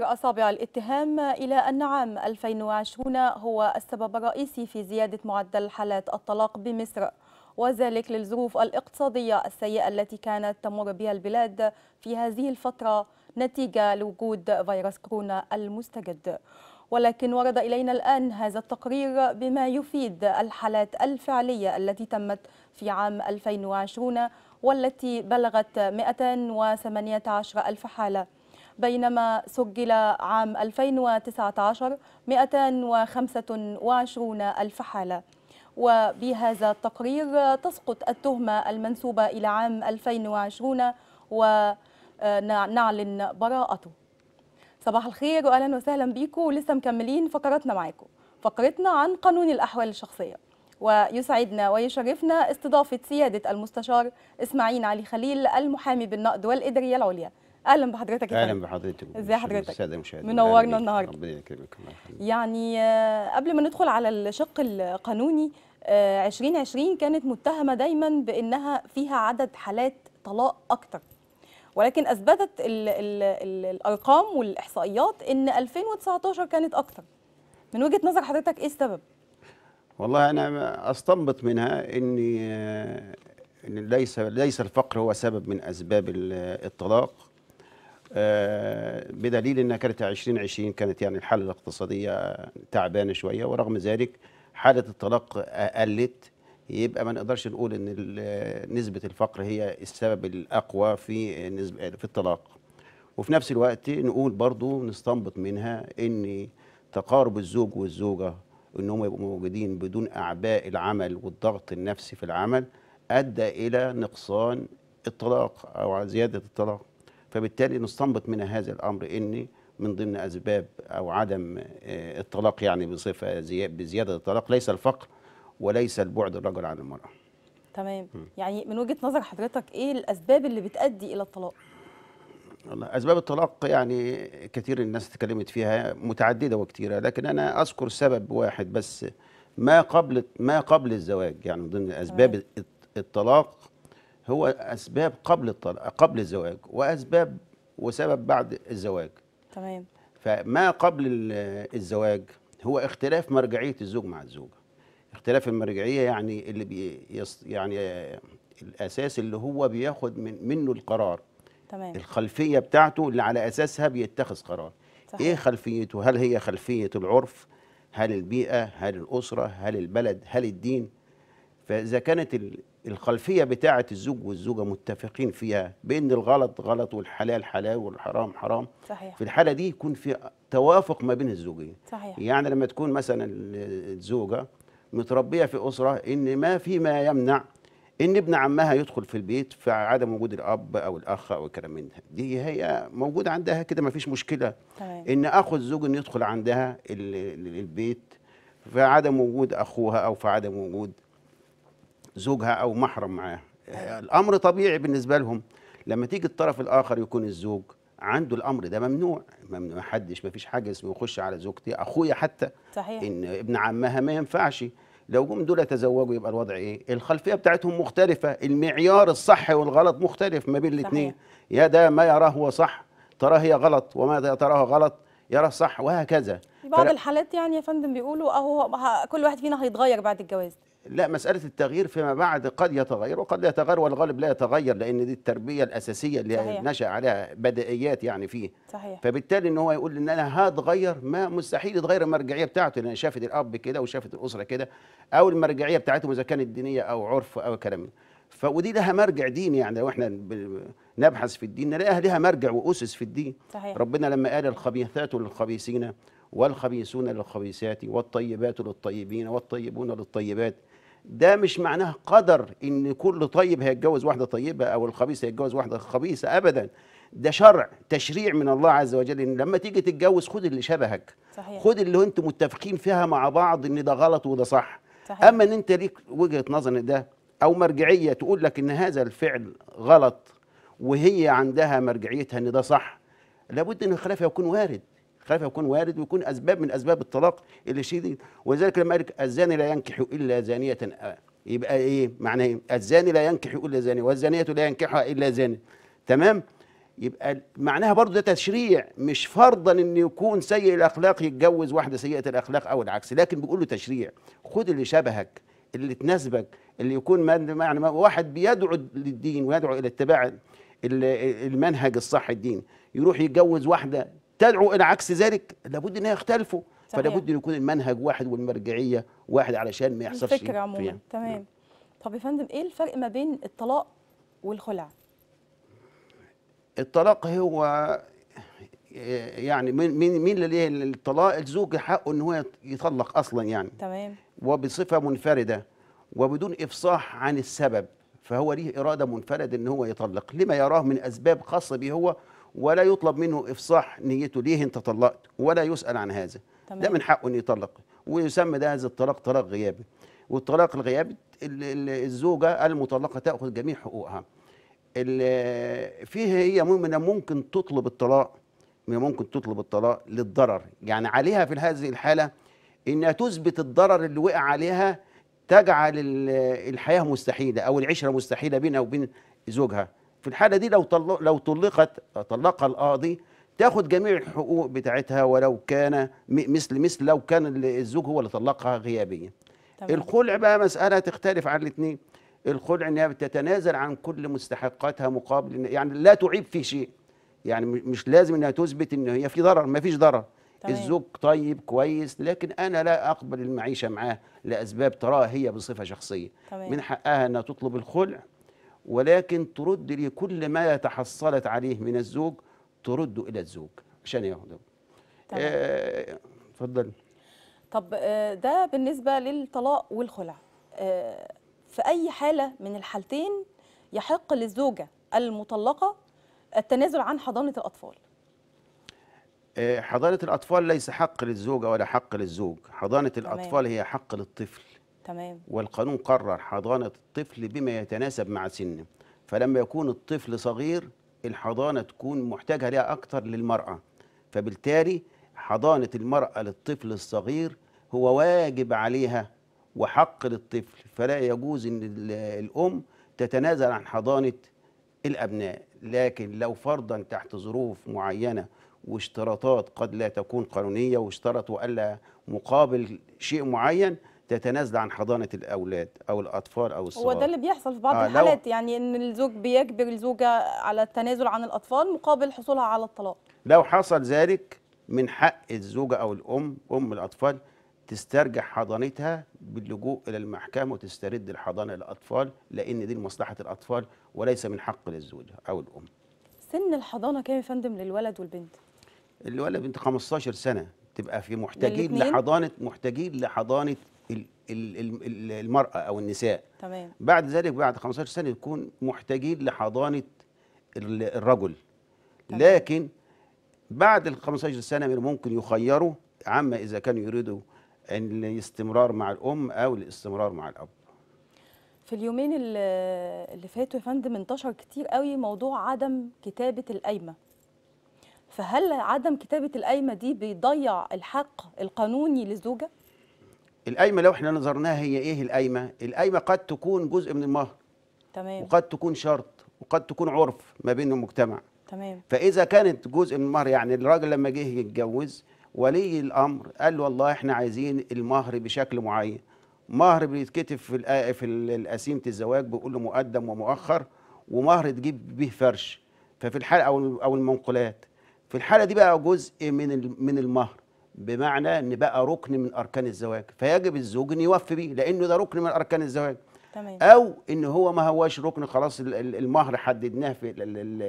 تشير أصابع الاتهام إلى أن عام 2020 هو السبب الرئيسي في زيادة معدل حالات الطلاق بمصر وذلك للظروف الاقتصادية السيئة التي كانت تمر بها البلاد في هذه الفترة نتيجة لوجود فيروس كورونا المستجد ولكن ورد إلينا الآن هذا التقرير بما يفيد الحالات الفعلية التي تمت في عام 2020 والتي بلغت 218 ألف حالة بينما سجل عام 2019 225 ألف حالة وبهذا التقرير تسقط التهمة المنسوبة إلى عام 2020 ونعلن براءته صباح الخير وأهلا وسهلا بيكم ولسه مكملين فقراتنا معاكم فقرتنا عن قانون الأحوال الشخصية ويسعدنا ويشرفنا استضافة سيادة المستشار إسماعيل علي خليل المحامي بالنقد والإدارية العليا اهلا بحضرتك يا اهلا بحضرتك ازي حضرتك الساده المشاهدين منورنا النهارده ربنا يكرمك يعني آه، قبل ما ندخل على الشق القانوني 2020 آه، كانت متهمه دايما بانها فيها عدد حالات طلاق اكتر ولكن اثبتت الـ الـ الـ الارقام والاحصائيات ان 2019 كانت اكتر من وجهه نظر حضرتك ايه السبب والله انا استنبط منها آه، ان ليس ليس الفقر هو سبب من اسباب الطلاق آه، بدليل انها كانت 2020 كانت يعني الحاله الاقتصاديه تعبانه شويه ورغم ذلك حاله الطلاق قلت يبقى ما نقدرش نقول ان نسبه الفقر هي السبب الاقوى في في الطلاق وفي نفس الوقت نقول برضو نستنبط منها ان تقارب الزوج والزوجه انهم يبقوا موجودين بدون اعباء العمل والضغط النفسي في العمل ادى الى نقصان الطلاق او زياده الطلاق فبالتالي نستنبط من هذا الامر ان من ضمن اسباب او عدم آه، الطلاق يعني بصفه زي بزياده الطلاق ليس الفقر وليس البعد الرجل عن المراه. تمام يعني من وجهه نظر حضرتك ايه الاسباب اللي بتؤدي الى الطلاق؟ والله اسباب الطلاق يعني كثير الناس اتكلمت فيها متعدده وكثيره لكن انا اذكر سبب واحد بس ما قبل ما قبل الزواج يعني من ضمن اسباب الطلاق هو اسباب قبل الطلاق قبل الزواج واسباب وسبب بعد الزواج تمام فما قبل الزواج هو اختلاف مرجعيه الزوج مع الزوجه اختلاف المرجعيه يعني اللي بي يعني الاساس اللي هو بياخد من منه القرار تمام الخلفيه بتاعته اللي على اساسها بيتخذ قرار صحيح. ايه خلفيته هل هي خلفيه العرف هل البيئه هل الاسره هل البلد هل الدين فاذا كانت الخلفية بتاعة الزوج والزوجة متفقين فيها بأن الغلط غلط والحلال حلال والحرام حرام صحيح. في الحالة دي يكون في توافق ما بين الزوجين صحيح. يعني لما تكون مثلا الزوجة متربية في أسرة إن ما في ما يمنع إن ابن عمها يدخل في البيت في عدم وجود الأب أو الأخ أو الكلام من ده دي هي موجودة عندها كده ما فيش مشكلة صحيح. إن أخو الزوج إن يدخل عندها البيت في عدم وجود أخوها أو في عدم وجود زوجها او محرم معاها الامر طبيعي بالنسبه لهم لما تيجي الطرف الاخر يكون الزوج عنده الامر ده ممنوع ما حدش ما فيش حاجه اسمه يخش على زوجتي اخويا حتى صحيح ان ابن عمها ما ينفعش لو جم دول يتزوجوا يبقى الوضع ايه الخلفيه بتاعتهم مختلفه المعيار الصح والغلط مختلف ما بين الاثنين يا ده ما يراه هو صح تراه هي غلط وما تراه غلط يراه صح وهكذا في بعض فل... الحالات يعني يا فندم بيقولوا اهو كل واحد فينا هيتغير بعد الجواز لا مسألة التغيير فيما بعد قد يتغير وقد لا يتغير والغالب لا يتغير لأن دي التربية الأساسية اللي صحيح. نشأ عليها بدائيات يعني فيه صحيح. فبالتالي إن هو يقول إن أنا هتغير ما مستحيل يتغير المرجعية بتاعته لأن شافت الأب كده وشافت الأسرة كده أو المرجعية بتاعتهم إذا كانت دينية أو عرف أو كلام فودي ودي لها مرجع ديني يعني لو احنا نبحث في الدين نلاقيها لها مرجع وأسس في الدين صحيح. ربنا لما قال الخبيثات للخبيثين والخبيثون للخبيثات والطيبات للطيبين والطيبون للطيبات ده مش معناه قدر ان كل طيب هيتجوز واحده طيبه او الخبيث هيتجوز واحده خبيثه ابدا ده شرع تشريع من الله عز وجل ان لما تيجي تتجوز خد اللي شبهك صحيح. خد اللي انتم متفقين فيها مع بعض ان ده غلط وده صح صحيح. اما ان انت ليك وجهه نظر ده او مرجعيه تقول لك ان هذا الفعل غلط وهي عندها مرجعيتها ان ده صح لابد ان الخلاف يكون وارد خايف يكون وارد ويكون اسباب من اسباب الطلاق اللي شديد ولذلك لما قال الزاني لا ينكح الا زانيه آه، يبقى ايه معناه ايه الزاني لا ينكح الا زانيه والزانيه لا ينكحها الا زاني تمام يبقى معناها برضه ده تشريع مش فرضا ان يكون سيء الاخلاق يتجوز واحده سيئه الاخلاق او العكس لكن بيقول له تشريع خد اللي شبهك اللي تناسبك اللي يكون ما يعني واحد بيدعو للدين ويدعو الى اتباع المنهج الصح الدين يروح يتجوز واحده تدعو الى عكس ذلك لابد ان يختلفوا فلا بد ان يكون المنهج واحد والمرجعيه واحد علشان ما يحصلش الفكره عموما تمام نعم. طب يا فندم ايه الفرق ما بين الطلاق والخلع الطلاق هو يعني مين مين مين اللي الطلاق الزوج حقه ان هو يطلق اصلا يعني تمام وبصفه منفرده وبدون افصاح عن السبب فهو ليه اراده منفرده ان هو يطلق لما يراه من اسباب خاصه به هو ولا يطلب منه افصاح نيته ليه انت طلقت ولا يسال عن هذا تمام. ده من حقه ان يطلق ويسمى ده هذا الطلاق طلاق غيابي والطلاق الغيابي الزوجه المطلقه تاخذ جميع حقوقها فيه هي من ممكن تطلب الطلاق ممكن تطلب الطلاق للضرر يعني عليها في هذه الحاله انها تثبت الضرر اللي وقع عليها تجعل الحياه مستحيله او العشره مستحيله بينها وبين زوجها في الحاله دي لو طلق لو طلقت طلقها القاضي تاخد جميع الحقوق بتاعتها ولو كان مثل مثل لو كان الزوج هو اللي طلقها غيابيا الخلع بقى مساله تختلف عن الاثنين الخلع انها بتتنازل عن كل مستحقاتها مقابل يعني لا تعيب في شيء يعني مش لازم انها تثبت ان هي في ضرر ما فيش ضرر طيب. الزوج طيب كويس لكن انا لا اقبل المعيشه معاه لاسباب تراها هي بصفه شخصيه طيب. من حقها انها تطلب الخلع ولكن ترد لي كل ما تحصلت عليه من الزوج ترد إلى الزوج عشان إيه ياخده آه، اتفضل آه طب ده بالنسبة للطلاق والخلع آه في أي حالة من الحالتين يحق للزوجة المطلقة التنازل عن حضانة الأطفال آه، حضانة الأطفال ليس حق للزوجة ولا حق للزوج حضانة الأطفال هي حق للطفل تمام. والقانون قرر حضانة الطفل بما يتناسب مع سنه فلما يكون الطفل صغير الحضانة تكون محتاجة لها أكتر للمرأة فبالتالي حضانة المرأة للطفل الصغير هو واجب عليها وحق للطفل فلا يجوز أن الأم تتنازل عن حضانة الأبناء لكن لو فرضا تحت ظروف معينة واشتراطات قد لا تكون قانونية واشترطوا ألا مقابل شيء معين تتنازل عن حضانه الاولاد او الاطفال او الصغار هو ده اللي بيحصل في بعض آه الحالات يعني ان الزوج بيجبر الزوجه على التنازل عن الاطفال مقابل حصولها على الطلاق لو حصل ذلك من حق الزوجه او الام ام الاطفال تسترجع حضانتها باللجوء الى المحكمه وتسترد الحضانه للاطفال لان دي لمصلحه الاطفال وليس من حق للزوجه او الام سن الحضانه كام يا فندم للولد والبنت الولد بنت 15 سنه تبقى في محتاجين لحضانه محتاجين لحضانه المرأة أو النساء تمام. بعد ذلك بعد 15 سنة يكون محتاجين لحضانة الرجل تمام. لكن بعد ال 15 سنة ممكن يخيروا عما إذا كانوا يريدوا الاستمرار مع الأم أو الاستمرار مع الأب في اليومين اللي فاتوا يا فندم انتشر كتير قوي موضوع عدم كتابة القايمة فهل عدم كتابة القايمة دي بيضيع الحق القانوني للزوجة؟ القايمه لو احنا نظرناها هي ايه القايمه القايمه قد تكون جزء من المهر تمام وقد تكون شرط وقد تكون عرف ما بين المجتمع تمام فاذا كانت جزء من المهر يعني الراجل لما جه يتجوز ولي الامر قال له والله احنا عايزين المهر بشكل معين مهر بيتكتب في في قسيمه الزواج بيقول له مقدم ومؤخر ومهر تجيب به فرش ففي الحاله او او المنقولات في الحاله دي بقى جزء من من المهر بمعنى ان بقى ركن من اركان الزواج فيجب الزوج ان يوفي بيه لانه ده ركن من اركان الزواج تمام. او ان هو ما هواش ركن خلاص المهر حددناه في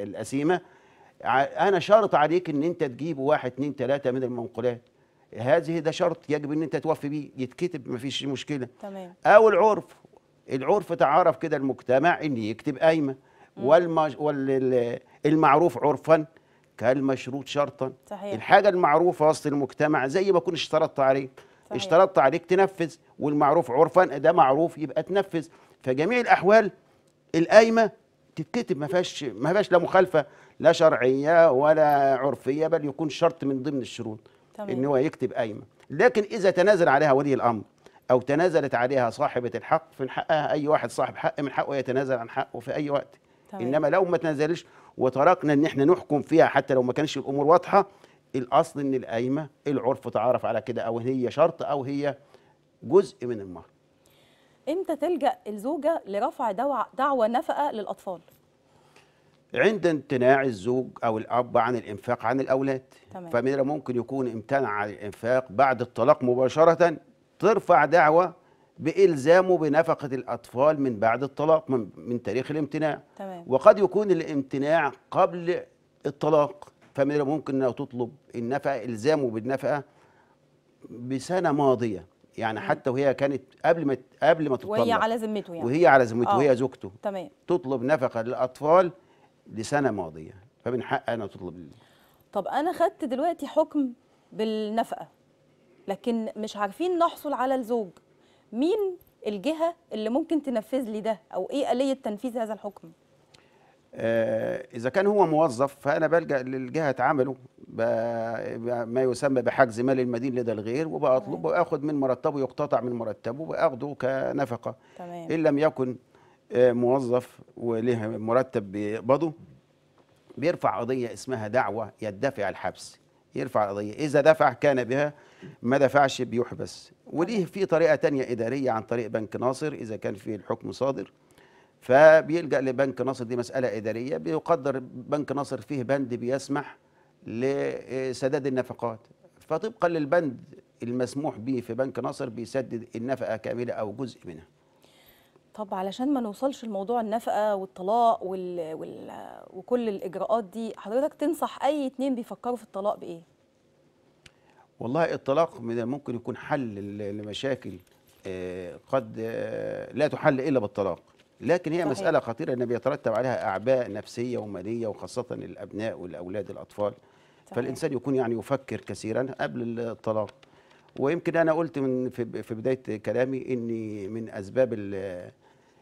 القسيمه انا شرط عليك ان انت تجيب واحد اثنين ثلاثة من المنقولات هذه ده شرط يجب ان انت توفي بيه يتكتب ما فيش مشكله تمام. او العرف العرف تعارف كده المجتمع ان يكتب قايمه والمعروف عرفا كان مشروط شرطا صحيح. الحاجة المعروفة وسط المجتمع زي ما كنت اشترطت عليك صحيح. اشترطت عليك تنفذ والمعروف عرفا ده معروف يبقى تنفذ فجميع الأحوال القايمة تتكتب ما فيهاش ما فيهاش لا مخالفة لا شرعية ولا عرفية بل يكون شرط من ضمن الشروط طبعا. إن هو يكتب قايمة لكن إذا تنازل عليها ولي الأمر أو تنازلت عليها صاحبة الحق فمن حقها أي واحد صاحب حق من حقه يتنازل عن حقه في أي وقت طبعا. إنما لو ما تنازلش وتركنا ان احنا نحكم فيها حتى لو ما كانش الامور واضحه الاصل ان القايمه العرف تعرف على كده او هي شرط او هي جزء من المهر امتى تلجا الزوجه لرفع دعوى نفقه للاطفال عند امتناع الزوج او الاب عن الانفاق عن الاولاد تمام. فمن ممكن يكون امتنع عن الانفاق بعد الطلاق مباشره ترفع دعوى بإلزامه بنفقة الأطفال من بعد الطلاق من, من تاريخ الامتناع تمام. وقد يكون الامتناع قبل الطلاق فمن الممكن أن تطلب النفقة إلزامه بالنفقة بسنة ماضية يعني مم. حتى وهي كانت قبل ما قبل ما تطلق وهي على ذمته يعني وهي على ذمته آه. وهي زوجته تمام تطلب نفقة للأطفال لسنة ماضية فمن حقها أنها تطلب طب أنا خدت دلوقتي حكم بالنفقة لكن مش عارفين نحصل على الزوج مين الجهه اللي ممكن تنفذ لي ده او ايه اليه تنفيذ هذا الحكم آه اذا كان هو موظف فانا بلجا للجهه عمله ما يسمى بحجز مال المدين لدى الغير وبأطلب واخد من مرتبه يقتطع من مرتبه واخده كنفقه تمام. ان لم يكن آه، موظف وله مرتب بيقبضه بيرفع قضيه اسمها دعوه يدفع الحبس يرفع القضية إذا دفع كان بها ما دفعش بيحبس وليه في طريقة تانية إدارية عن طريق بنك ناصر إذا كان في الحكم صادر فبيلجأ لبنك ناصر دي مسألة إدارية بيقدر بنك ناصر فيه بند بيسمح لسداد النفقات فطبقا للبند المسموح به في بنك ناصر بيسدد النفقة كاملة أو جزء منها طب علشان ما نوصلش لموضوع النفقه والطلاق وال... وال... وكل الاجراءات دي حضرتك تنصح اي اتنين بيفكروا في الطلاق بايه والله الطلاق من ممكن يكون حل لمشاكل آه، قد آه، لا تحل الا بالطلاق لكن هي صحيح. مساله خطيره ان بيترتب عليها اعباء نفسيه وماليه وخاصه الابناء والاولاد الاطفال صحيح. فالانسان يكون يعني يفكر كثيرا قبل الطلاق ويمكن انا قلت من في بدايه كلامي ان من اسباب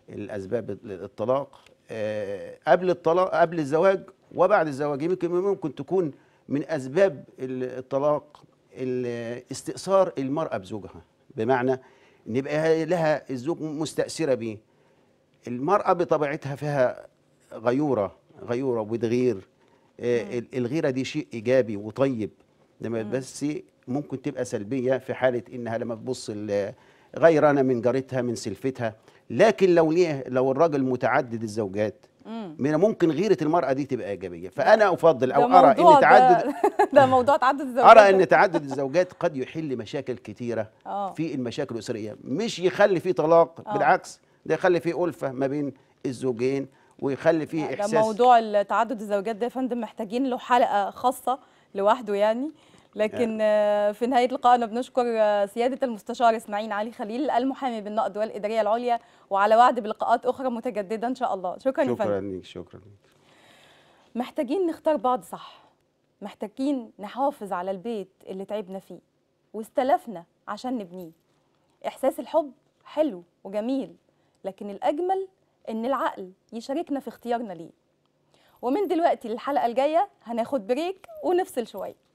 الاسباب للطلاق آه، قبل الطلاق قبل الزواج وبعد الزواج يمكن ممكن تكون من اسباب الطلاق استئثار المراه بزوجها بمعنى ان يبقى لها الزوج مستاثره بيه المراه بطبيعتها فيها غيوره غيوره وتغير آه، الغيره دي شيء ايجابي وطيب لما بس ممكن تبقى سلبيه في حاله انها لما تبص غيرانه من جارتها من سلفتها لكن لو ليه لو الراجل متعدد الزوجات من ممكن غيره المراه دي تبقى ايجابيه فانا افضل او ارى ان تعدد ده موضوع تعدد الزوجات ارى ان تعدد الزوجات قد يحل مشاكل كثيرة آه. في المشاكل الاسريه مش يخلي فيه طلاق آه. بالعكس ده يخلي فيه الفه ما بين الزوجين ويخلي فيه احساس موضوع تعدد الزوجات ده يا فندم محتاجين له حلقه خاصه لوحده يعني لكن آه. آه، في نهايه لقائنا بنشكر آه، سياده المستشار اسماعيل علي خليل المحامي بالنقد والاداريه العليا وعلى وعد بلقاءات اخرى متجدده ان شاء الله شكرا لك شكرا ليك شكرا محتاجين نختار بعض صح محتاجين نحافظ على البيت اللي تعبنا فيه واستلفنا عشان نبنيه احساس الحب حلو وجميل لكن الاجمل ان العقل يشاركنا في اختيارنا ليه ومن دلوقتي للحلقه الجايه هناخد بريك ونفصل شويه